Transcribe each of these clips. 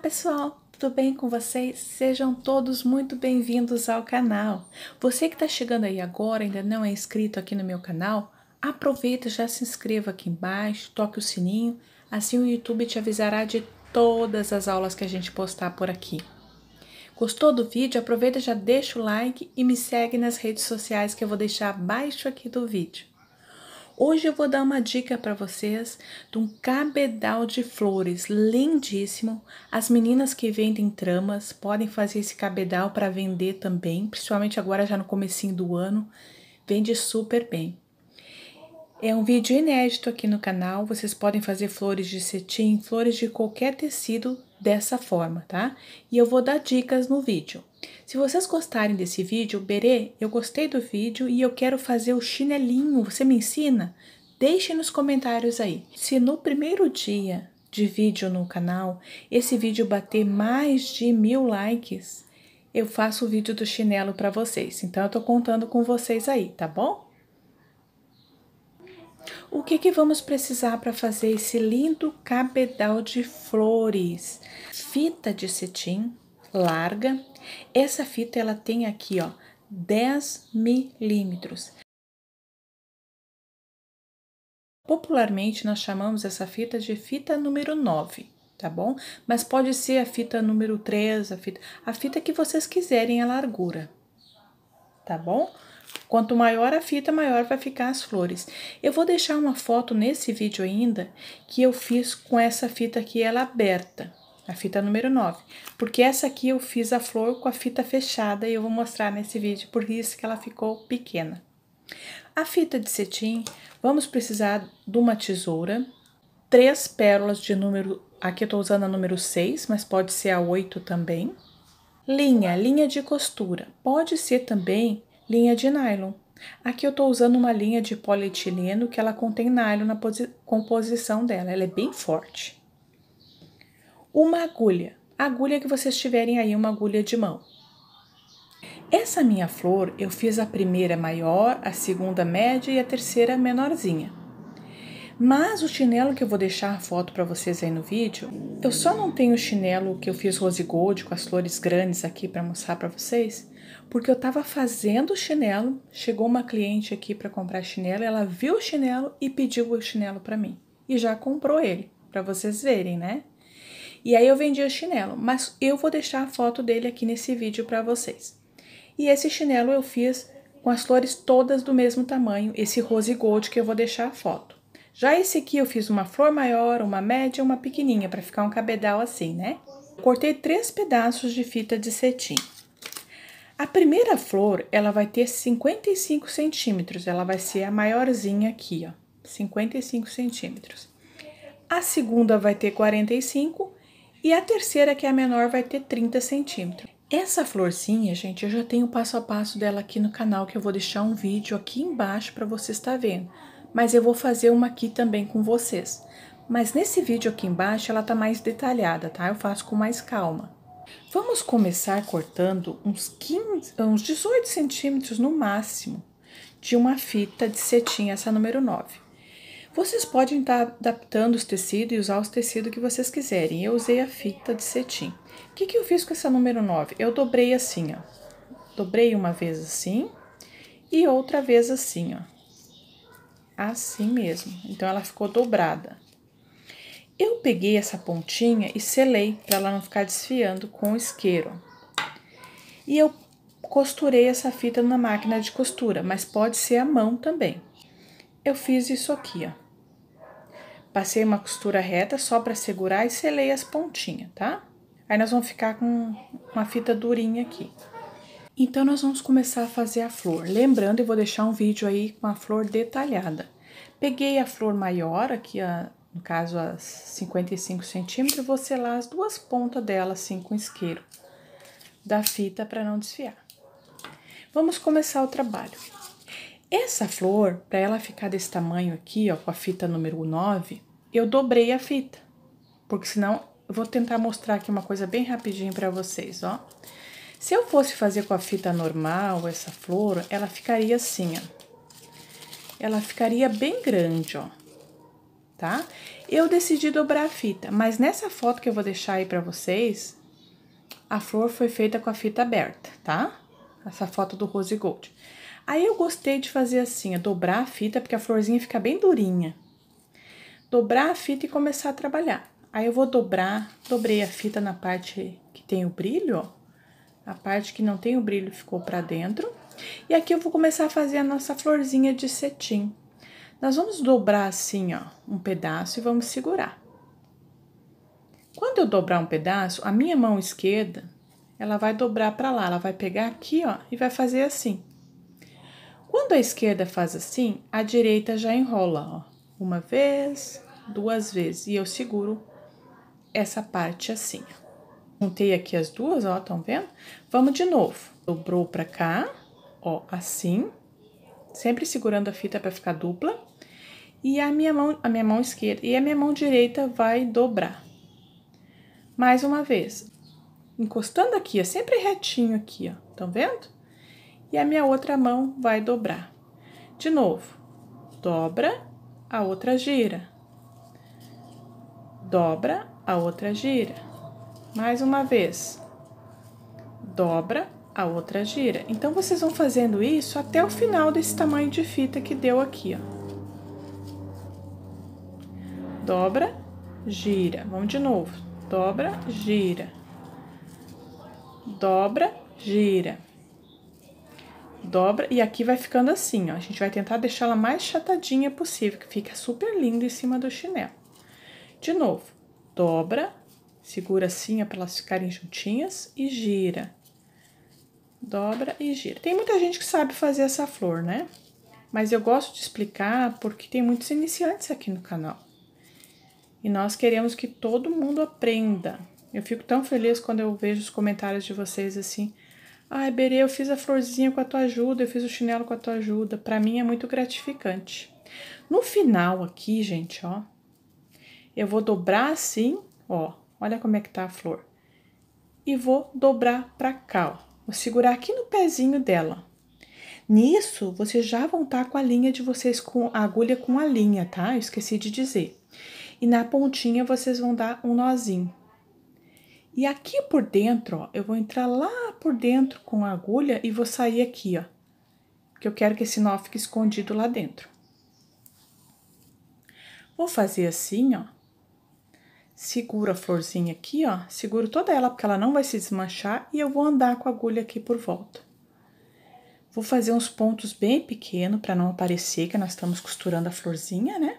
pessoal, tudo bem com vocês? Sejam todos muito bem-vindos ao canal. Você que está chegando aí agora, ainda não é inscrito aqui no meu canal, aproveita já se inscreva aqui embaixo, toque o sininho, assim o YouTube te avisará de todas as aulas que a gente postar por aqui. Gostou do vídeo? Aproveita já deixa o like e me segue nas redes sociais que eu vou deixar abaixo aqui do vídeo. Hoje eu vou dar uma dica para vocês de um cabedal de flores lindíssimo. As meninas que vendem tramas podem fazer esse cabedal para vender também, principalmente agora já no comecinho do ano, vende super bem. É um vídeo inédito aqui no canal, vocês podem fazer flores de cetim, flores de qualquer tecido dessa forma, tá? E eu vou dar dicas no vídeo. Se vocês gostarem desse vídeo, Berê, eu gostei do vídeo e eu quero fazer o chinelinho, você me ensina? Deixe nos comentários aí. Se no primeiro dia de vídeo no canal, esse vídeo bater mais de mil likes, eu faço o vídeo do chinelo para vocês. Então, eu tô contando com vocês aí, tá bom? O que, que vamos precisar para fazer esse lindo cabedal de flores? Fita de cetim, larga. Essa fita ela tem aqui, ó, 10 milímetros. Popularmente nós chamamos essa fita de fita número 9, tá bom? Mas pode ser a fita número 3, a fita, a fita que vocês quiserem a largura, tá bom? Quanto maior a fita, maior vai ficar as flores. Eu vou deixar uma foto nesse vídeo ainda que eu fiz com essa fita aqui, ela aberta, a fita número 9. Porque essa aqui eu fiz a flor com a fita fechada e eu vou mostrar nesse vídeo, por isso que ela ficou pequena. A fita de cetim, vamos precisar de uma tesoura, três pérolas de número, aqui eu tô usando a número 6, mas pode ser a 8 também. Linha, linha de costura, pode ser também linha de nylon. Aqui eu tô usando uma linha de polietileno que ela contém nylon na composição dela, ela é bem forte uma agulha, a agulha que vocês tiverem aí, uma agulha de mão. Essa minha flor eu fiz a primeira maior, a segunda média e a terceira menorzinha. Mas o chinelo que eu vou deixar a foto para vocês aí no vídeo, eu só não tenho o chinelo que eu fiz rose gold com as flores grandes aqui para mostrar para vocês, porque eu estava fazendo o chinelo, chegou uma cliente aqui para comprar chinelo, ela viu o chinelo e pediu o chinelo para mim e já comprou ele, para vocês verem, né? E aí eu vendi o chinelo, mas eu vou deixar a foto dele aqui nesse vídeo para vocês. E esse chinelo eu fiz com as flores todas do mesmo tamanho, esse rose gold que eu vou deixar a foto. Já esse aqui eu fiz uma flor maior, uma média, uma pequenininha, para ficar um cabedal assim, né? Cortei três pedaços de fita de cetim. A primeira flor, ela vai ter 55 centímetros, ela vai ser a maiorzinha aqui, ó, 55 centímetros. A segunda vai ter 45 e a terceira, que é a menor, vai ter 30 centímetros. Essa florzinha, gente, eu já tenho o passo a passo dela aqui no canal, que eu vou deixar um vídeo aqui embaixo para você estar vendo. Mas eu vou fazer uma aqui também com vocês. Mas nesse vídeo aqui embaixo, ela tá mais detalhada, tá? Eu faço com mais calma. Vamos começar cortando uns, 15, uns 18 centímetros no máximo de uma fita de cetim, essa número 9. Vocês podem estar adaptando os tecidos e usar os tecidos que vocês quiserem. Eu usei a fita de cetim. O que, que eu fiz com essa número 9? Eu dobrei assim, ó. Dobrei uma vez assim e outra vez assim, ó. Assim mesmo. Então, ela ficou dobrada. Eu peguei essa pontinha e selei para ela não ficar desfiando com o isqueiro. E eu costurei essa fita na máquina de costura, mas pode ser à mão também eu fiz isso aqui, ó. Passei uma costura reta só para segurar e selei as pontinhas, tá? Aí nós vamos ficar com uma fita durinha aqui. Então, nós vamos começar a fazer a flor. Lembrando, eu vou deixar um vídeo aí com a flor detalhada. Peguei a flor maior, aqui a, no caso as 55 centímetros, vou selar as duas pontas dela assim com isqueiro da fita para não desfiar. Vamos começar o trabalho. Essa flor, para ela ficar desse tamanho aqui, ó, com a fita número 9, eu dobrei a fita, porque senão eu vou tentar mostrar aqui uma coisa bem rapidinho para vocês, ó. Se eu fosse fazer com a fita normal essa flor, ela ficaria assim, ó. Ela ficaria bem grande, ó, tá? Eu decidi dobrar a fita, mas nessa foto que eu vou deixar aí para vocês, a flor foi feita com a fita aberta, tá? Essa foto do Rose Gold. Aí eu gostei de fazer assim, é dobrar a fita, porque a florzinha fica bem durinha. Dobrar a fita e começar a trabalhar. Aí eu vou dobrar, dobrei a fita na parte que tem o brilho, ó. A parte que não tem o brilho ficou pra dentro. E aqui eu vou começar a fazer a nossa florzinha de cetim. Nós vamos dobrar assim, ó, um pedaço e vamos segurar. Quando eu dobrar um pedaço, a minha mão esquerda, ela vai dobrar para lá, ela vai pegar aqui, ó, e vai fazer assim. Quando a esquerda faz assim, a direita já enrola, ó. Uma vez, duas vezes. E eu seguro essa parte assim. Juntei aqui as duas, ó, estão vendo? Vamos de novo. Dobrou pra cá, ó, assim. Sempre segurando a fita pra ficar dupla. E a minha mão, a minha mão esquerda e a minha mão direita vai dobrar. Mais uma vez. Encostando aqui, é sempre retinho aqui, ó. Estão vendo? e a minha outra mão vai dobrar. De novo, dobra, a outra gira. Dobra, a outra gira. Mais uma vez. Dobra, a outra gira. Então, vocês vão fazendo isso até o final desse tamanho de fita que deu aqui, ó. Dobra, gira. Vamos de novo. Dobra, gira. Dobra, gira dobra e aqui vai ficando assim, ó. A gente vai tentar deixar ela mais chatadinha possível, que fica super lindo em cima do chinelo. De novo, dobra, segura assim, ó, pra elas ficarem juntinhas e gira. Dobra e gira. Tem muita gente que sabe fazer essa flor, né? Mas eu gosto de explicar porque tem muitos iniciantes aqui no canal. E nós queremos que todo mundo aprenda. Eu fico tão feliz quando eu vejo os comentários de vocês assim... Ai, Berê, eu fiz a florzinha com a tua ajuda, eu fiz o chinelo com a tua ajuda. Para mim é muito gratificante. No final aqui, gente, ó, eu vou dobrar assim, ó, olha como é que tá a flor. E vou dobrar para cá, ó. Vou segurar aqui no pezinho dela. Nisso, vocês já vão estar tá com a linha de vocês, com a agulha com a linha, tá? Eu esqueci de dizer. E na pontinha, vocês vão dar um nozinho. E aqui por dentro, ó, eu vou entrar lá por dentro com a agulha e vou sair aqui, ó. Porque eu quero que esse nó fique escondido lá dentro. Vou fazer assim, ó. Seguro a florzinha aqui, ó. Seguro toda ela, porque ela não vai se desmanchar. E eu vou andar com a agulha aqui por volta. Vou fazer uns pontos bem pequenos para não aparecer que nós estamos costurando a florzinha, né?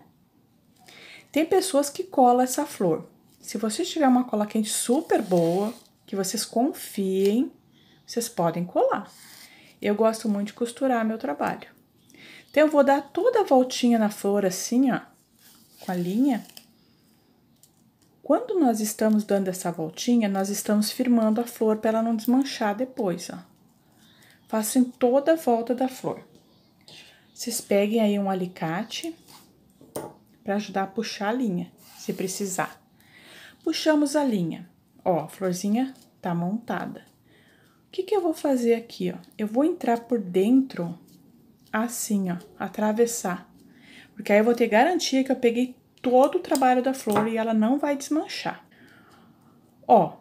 Tem pessoas que colam essa flor. Se vocês tiverem uma cola quente super boa, que vocês confiem, vocês podem colar. Eu gosto muito de costurar meu trabalho. Então, eu vou dar toda a voltinha na flor assim, ó, com a linha. Quando nós estamos dando essa voltinha, nós estamos firmando a flor para ela não desmanchar depois, ó. Faço em toda a volta da flor. Vocês peguem aí um alicate para ajudar a puxar a linha, se precisar. Puxamos a linha. Ó, a florzinha tá montada. O que que eu vou fazer aqui, ó? Eu vou entrar por dentro assim, ó, atravessar. Porque aí eu vou ter garantia que eu peguei todo o trabalho da flor e ela não vai desmanchar. Ó,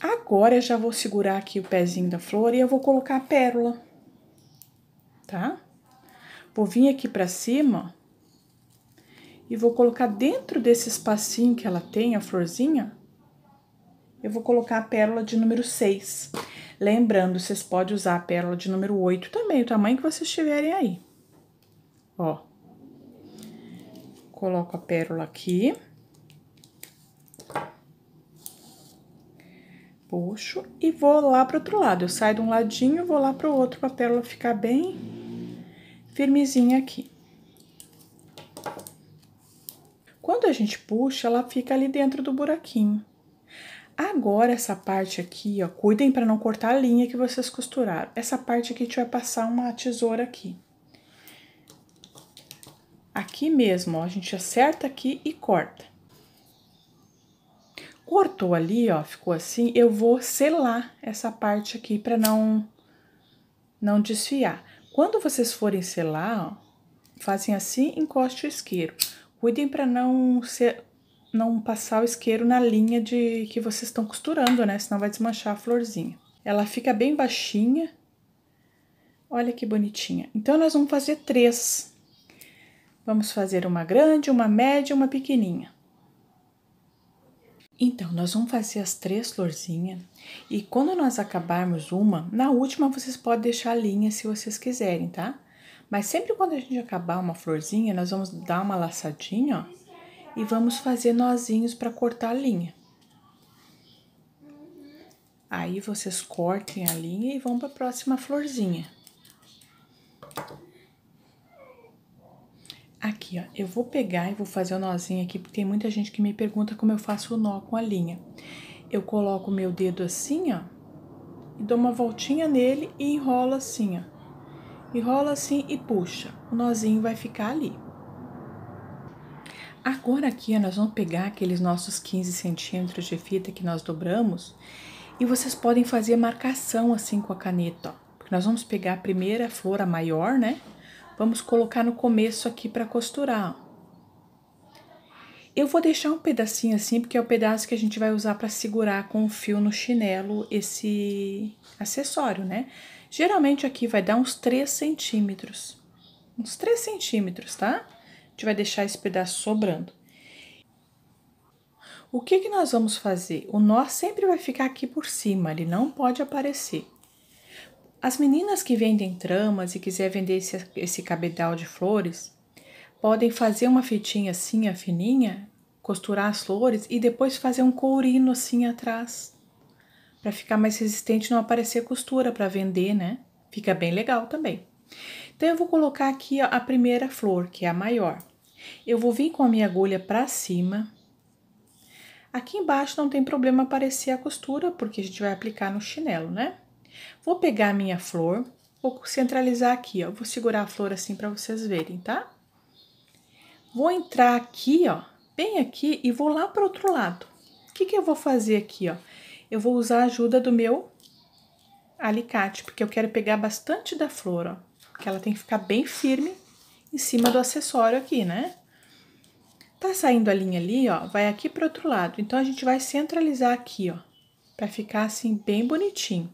agora eu já vou segurar aqui o pezinho da flor e eu vou colocar a pérola, tá? Vou vir aqui pra cima, e vou colocar dentro desse espacinho que ela tem, a florzinha, eu vou colocar a pérola de número 6. Lembrando, vocês podem usar a pérola de número 8 também, o tamanho que vocês tiverem aí. Ó. Coloco a pérola aqui. Puxo e vou lá para outro lado. Eu saio de um ladinho, vou lá para o outro para a pérola ficar bem firmezinha aqui. Quando a gente puxa, ela fica ali dentro do buraquinho. Agora, essa parte aqui, ó, cuidem para não cortar a linha que vocês costuraram. Essa parte aqui, a gente vai passar uma tesoura aqui. Aqui mesmo, ó, a gente acerta aqui e corta. Cortou ali, ó, ficou assim, eu vou selar essa parte aqui para não, não desfiar. Quando vocês forem selar, ó, fazem assim, encoste o isqueiro. Cuidem para não ser não passar o isqueiro na linha de que vocês estão costurando, né? Senão vai desmanchar a florzinha. Ela fica bem baixinha. Olha que bonitinha. Então, nós vamos fazer três. Vamos fazer uma grande, uma média e uma pequenininha. Então, nós vamos fazer as três florzinhas e quando nós acabarmos uma, na última vocês podem deixar a linha se vocês quiserem, tá? Mas sempre quando a gente acabar uma florzinha, nós vamos dar uma laçadinha ó, e vamos fazer nozinhos para cortar a linha. Aí vocês cortem a linha e vão para a próxima florzinha. Aqui, ó, eu vou pegar e vou fazer o nozinho aqui, porque tem muita gente que me pergunta como eu faço o nó com a linha. Eu coloco o meu dedo assim, ó, e dou uma voltinha nele e enrolo assim, ó enrola assim e puxa. O nozinho vai ficar ali. Agora aqui nós vamos pegar aqueles nossos 15 centímetros de fita que nós dobramos e vocês podem fazer marcação assim com a caneta, ó. Porque nós vamos pegar a primeira flor, a maior, né? Vamos colocar no começo aqui para costurar, ó. Eu vou deixar um pedacinho assim, porque é o pedaço que a gente vai usar para segurar com o fio no chinelo esse acessório, né? Geralmente aqui vai dar uns 3 centímetros. Uns 3 centímetros, tá? A gente vai deixar esse pedaço sobrando. O que, que nós vamos fazer? O nó sempre vai ficar aqui por cima, ele não pode aparecer. As meninas que vendem tramas e quiser vender esse, esse cabedal de flores, podem fazer uma fitinha assim, fininha, costurar as flores e depois fazer um courino assim atrás para ficar mais resistente, não aparecer costura para vender, né? Fica bem legal também. Então eu vou colocar aqui a primeira flor, que é a maior. Eu vou vir com a minha agulha para cima. Aqui embaixo não tem problema aparecer a costura, porque a gente vai aplicar no chinelo, né? Vou pegar a minha flor, vou centralizar aqui, ó. Vou segurar a flor assim para vocês verem, tá? Vou entrar aqui, ó, bem aqui e vou lá para outro lado. O que que eu vou fazer aqui, ó? eu vou usar a ajuda do meu alicate, porque eu quero pegar bastante da flor, ó. Porque ela tem que ficar bem firme em cima do acessório aqui, né? Tá saindo a linha ali, ó, vai aqui pro outro lado. Então, a gente vai centralizar aqui, ó, pra ficar assim bem bonitinho.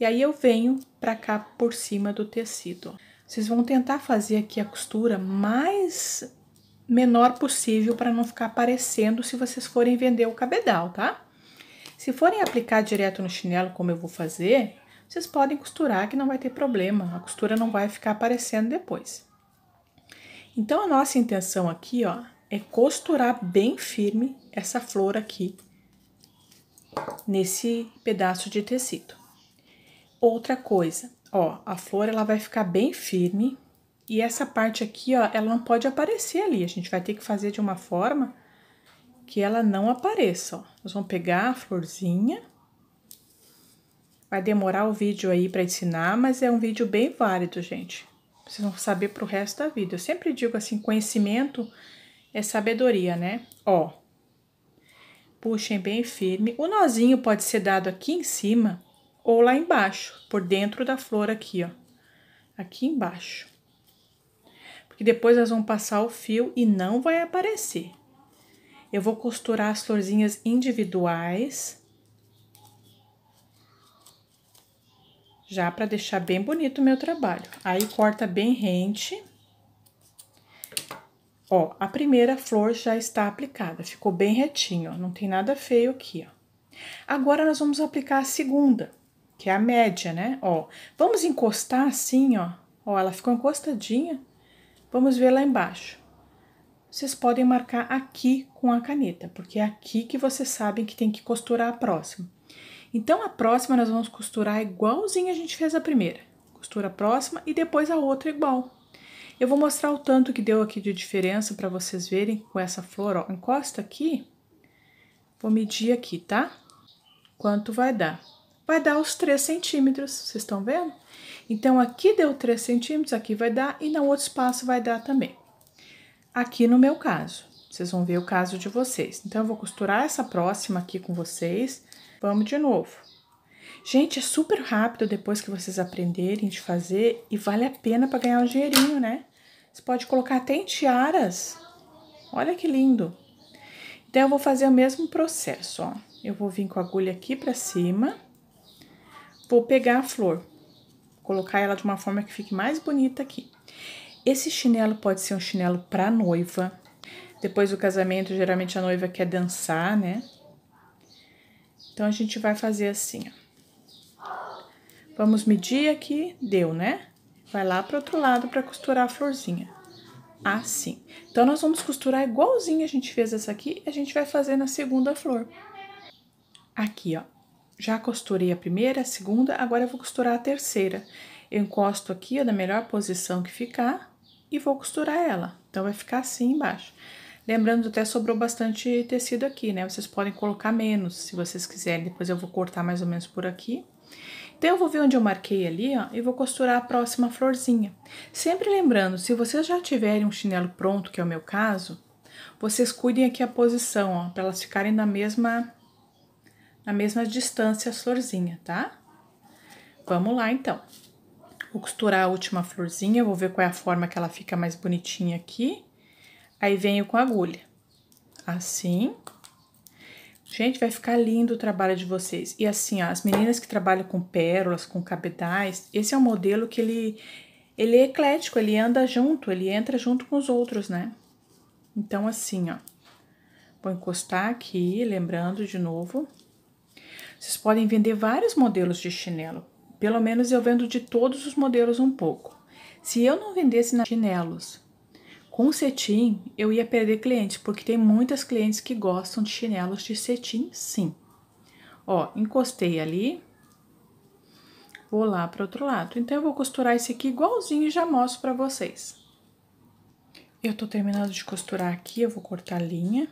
E aí, eu venho pra cá por cima do tecido. Vocês vão tentar fazer aqui a costura mais menor possível para não ficar aparecendo se vocês forem vender o cabedal, tá? Se forem aplicar direto no chinelo, como eu vou fazer, vocês podem costurar que não vai ter problema, a costura não vai ficar aparecendo depois. Então, a nossa intenção aqui, ó, é costurar bem firme essa flor aqui nesse pedaço de tecido. Outra coisa, ó, a flor ela vai ficar bem firme e essa parte aqui, ó, ela não pode aparecer ali. A gente vai ter que fazer de uma forma que ela não apareça, ó. Nós vamos pegar a florzinha. Vai demorar o vídeo aí para ensinar, mas é um vídeo bem válido, gente. Vocês vão saber pro resto da vida. Eu sempre digo assim, conhecimento é sabedoria, né? Ó, puxem bem firme. O nozinho pode ser dado aqui em cima ou lá embaixo, por dentro da flor aqui, ó. Aqui embaixo. Porque depois nós vamos passar o fio e não vai aparecer. Eu vou costurar as florzinhas individuais. Já para deixar bem bonito o meu trabalho. Aí, corta bem rente. Ó, a primeira flor já está aplicada, ficou bem retinho, ó, não tem nada feio aqui, ó. Agora, nós vamos aplicar a segunda, que é a média, né? Ó, vamos encostar assim, ó. Ó, ela ficou encostadinha. Vamos ver lá embaixo vocês podem marcar aqui com a caneta, porque é aqui que vocês sabem que tem que costurar a próxima. Então, a próxima nós vamos costurar igualzinho a gente fez a primeira. Costura a próxima e depois a outra igual. Eu vou mostrar o tanto que deu aqui de diferença para vocês verem com essa flor, ó. Encosta aqui, vou medir aqui, tá? Quanto vai dar? Vai dar os 3 centímetros, vocês estão vendo? Então, aqui deu 3 centímetros, aqui vai dar, e no outro espaço vai dar também aqui no meu caso. Vocês vão ver o caso de vocês. Então, eu vou costurar essa próxima aqui com vocês. Vamos de novo. Gente, é super rápido depois que vocês aprenderem de fazer e vale a pena para ganhar um dinheirinho, né? Você pode colocar até em tiaras. Olha que lindo. Então, eu vou fazer o mesmo processo, ó. Eu vou vir com a agulha aqui para cima. Vou pegar a flor. Colocar ela de uma forma que fique mais bonita aqui. Esse chinelo pode ser um chinelo para noiva. Depois do casamento, geralmente a noiva quer dançar, né? Então a gente vai fazer assim, ó. Vamos medir aqui, deu, né? Vai lá para outro lado para costurar a florzinha. Assim. Então nós vamos costurar igualzinho a gente fez essa aqui, a gente vai fazer na segunda flor. Aqui, ó. Já costurei a primeira, a segunda, agora eu vou costurar a terceira. Eu encosto aqui, ó, na melhor posição que ficar e vou costurar ela. Então vai ficar assim embaixo. Lembrando, até sobrou bastante tecido aqui, né? Vocês podem colocar menos, se vocês quiserem. Depois eu vou cortar mais ou menos por aqui. Então, eu vou ver onde eu marquei ali, ó, e vou costurar a próxima florzinha. Sempre lembrando, se vocês já tiverem um chinelo pronto, que é o meu caso, vocês cuidem aqui a posição, ó, para elas ficarem na mesma, na mesma distância as florzinhas, tá? Vamos lá, então. Vou costurar a última florzinha, vou ver qual é a forma que ela fica mais bonitinha aqui. Aí venho com a agulha. Assim. Gente, vai ficar lindo o trabalho de vocês. E assim, ó, as meninas que trabalham com pérolas, com cabedais, esse é um modelo que ele, ele é eclético, ele anda junto, ele entra junto com os outros, né? Então, assim, ó. Vou encostar aqui, lembrando de novo. Vocês podem vender vários modelos de chinelo. Pelo menos eu vendo de todos os modelos um pouco. Se eu não vendesse na chinelos com cetim, eu ia perder clientes, porque tem muitas clientes que gostam de chinelos de cetim, sim. Ó, encostei ali, vou lá para outro lado. Então, eu vou costurar esse aqui igualzinho e já mostro para vocês. Eu tô terminando de costurar aqui, eu vou cortar a linha.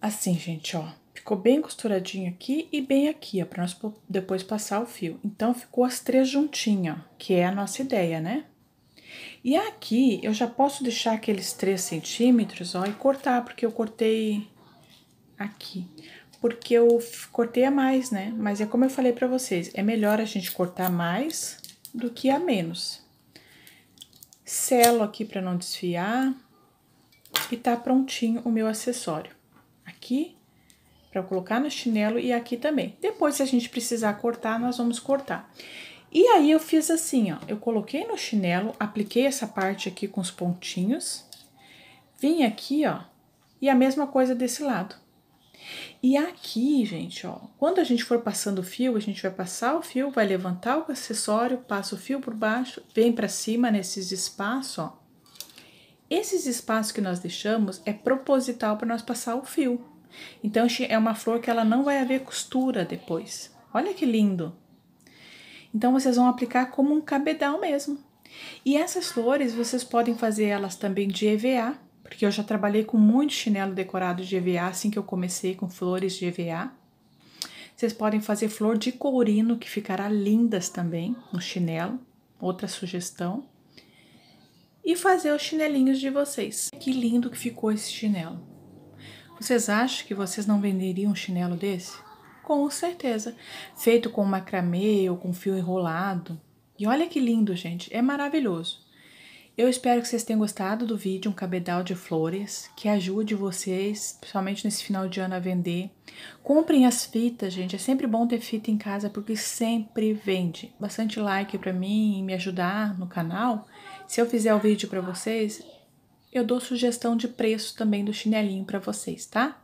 Assim, gente, ó. Ficou bem costuradinho aqui e bem aqui, ó, para nós depois passar o fio. Então, ficou as três juntinhas, que é a nossa ideia, né? E aqui, eu já posso deixar aqueles três centímetros, ó, e cortar, porque eu cortei aqui. Porque eu cortei a mais, né? Mas é como eu falei para vocês, é melhor a gente cortar mais do que a menos. Selo aqui para não desfiar. E tá prontinho o meu acessório. Aqui para colocar no chinelo e aqui também. Depois, se a gente precisar cortar, nós vamos cortar. E aí, eu fiz assim, ó, eu coloquei no chinelo, apliquei essa parte aqui com os pontinhos, vim aqui, ó, e a mesma coisa desse lado. E aqui, gente, ó, quando a gente for passando o fio, a gente vai passar o fio, vai levantar o acessório, passa o fio por baixo, vem para cima nesses espaços, ó. Esses espaços que nós deixamos é proposital para nós passar o fio. Então é uma flor que ela não vai haver costura depois. Olha que lindo. Então vocês vão aplicar como um cabedal mesmo. E essas flores vocês podem fazer elas também de EVA, porque eu já trabalhei com muito chinelo decorado de EVA assim que eu comecei com flores de EVA. Vocês podem fazer flor de courino, que ficará lindas também no chinelo, outra sugestão. E fazer os chinelinhos de vocês. Que lindo que ficou esse chinelo. Vocês acham que vocês não venderiam um chinelo desse? Com certeza. Feito com macramê ou com fio enrolado. E olha que lindo, gente. É maravilhoso. Eu espero que vocês tenham gostado do vídeo, um cabedal de flores, que ajude vocês, principalmente nesse final de ano, a vender. Comprem as fitas, gente. É sempre bom ter fita em casa, porque sempre vende. Bastante like pra mim e me ajudar no canal. Se eu fizer o vídeo pra vocês, eu dou sugestão de preço também do chinelinho para vocês, tá?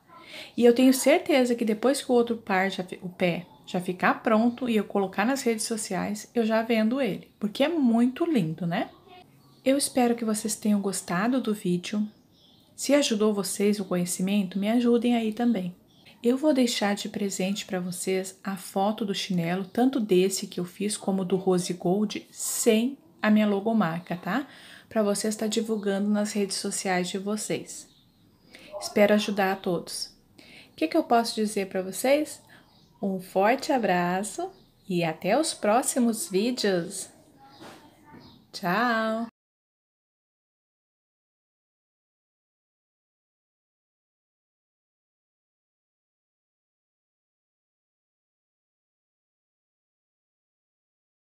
E eu tenho certeza que depois que o outro par, já, o pé, já ficar pronto e eu colocar nas redes sociais, eu já vendo ele, porque é muito lindo, né? Eu espero que vocês tenham gostado do vídeo. Se ajudou vocês o conhecimento, me ajudem aí também. Eu vou deixar de presente para vocês a foto do chinelo, tanto desse que eu fiz como do Rose Gold, sem a minha logomarca, tá? para você estar divulgando nas redes sociais de vocês. Espero ajudar a todos. O que, que eu posso dizer para vocês? Um forte abraço e até os próximos vídeos. Tchau!